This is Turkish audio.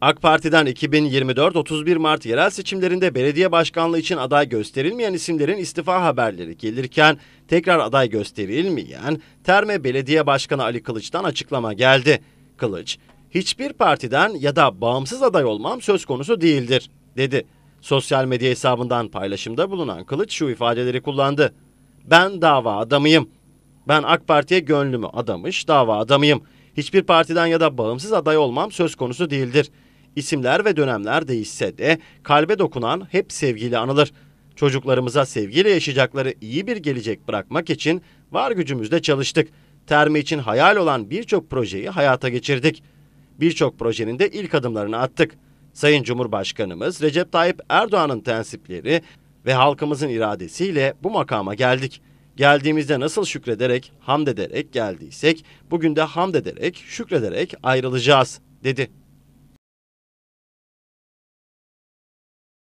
AK Parti'den 2024 31 Mart yerel seçimlerinde belediye başkanlığı için aday gösterilmeyen isimlerin istifa haberleri gelirken tekrar aday gösterilmeyen Terme Belediye Başkanı Ali Kılıç'tan açıklama geldi. Kılıç, hiçbir partiden ya da bağımsız aday olmam söz konusu değildir, dedi. Sosyal medya hesabından paylaşımda bulunan Kılıç şu ifadeleri kullandı. Ben dava adamıyım. Ben AK Parti'ye gönlümü adamış dava adamıyım. Hiçbir partiden ya da bağımsız aday olmam söz konusu değildir. İsimler ve dönemler değişse de kalbe dokunan hep sevgiyle anılır. Çocuklarımıza sevgiyle yaşayacakları iyi bir gelecek bırakmak için var gücümüzle çalıştık. Terme için hayal olan birçok projeyi hayata geçirdik. Birçok projenin de ilk adımlarını attık. Sayın Cumhurbaşkanımız Recep Tayyip Erdoğan'ın tensipleri ve halkımızın iradesiyle bu makama geldik. Geldiğimizde nasıl şükrederek, hamd ederek geldiysek, bugün de hamd ederek, şükrederek ayrılacağız, dedi.